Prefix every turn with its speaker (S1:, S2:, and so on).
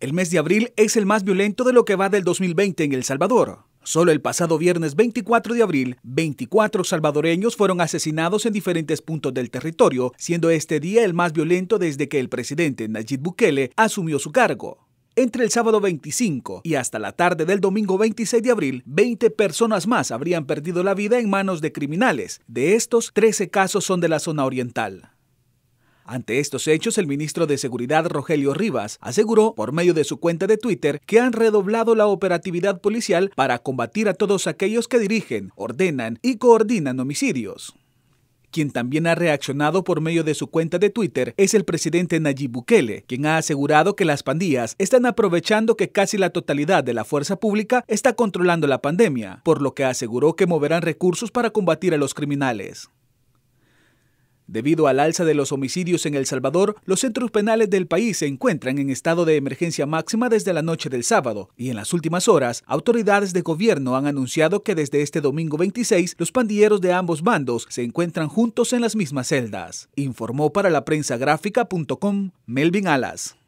S1: El mes de abril es el más violento de lo que va del 2020 en El Salvador. Solo el pasado viernes 24 de abril, 24 salvadoreños fueron asesinados en diferentes puntos del territorio, siendo este día el más violento desde que el presidente Nayib Bukele asumió su cargo. Entre el sábado 25 y hasta la tarde del domingo 26 de abril, 20 personas más habrían perdido la vida en manos de criminales. De estos, 13 casos son de la zona oriental. Ante estos hechos, el ministro de Seguridad Rogelio Rivas aseguró por medio de su cuenta de Twitter que han redoblado la operatividad policial para combatir a todos aquellos que dirigen, ordenan y coordinan homicidios quien también ha reaccionado por medio de su cuenta de Twitter, es el presidente Nayib Bukele, quien ha asegurado que las pandillas están aprovechando que casi la totalidad de la fuerza pública está controlando la pandemia, por lo que aseguró que moverán recursos para combatir a los criminales. Debido al alza de los homicidios en El Salvador, los centros penales del país se encuentran en estado de emergencia máxima desde la noche del sábado y en las últimas horas, autoridades de gobierno han anunciado que desde este domingo 26, los pandilleros de ambos bandos se encuentran juntos en las mismas celdas. Informó para la prensa gráfica.com Melvin Alas.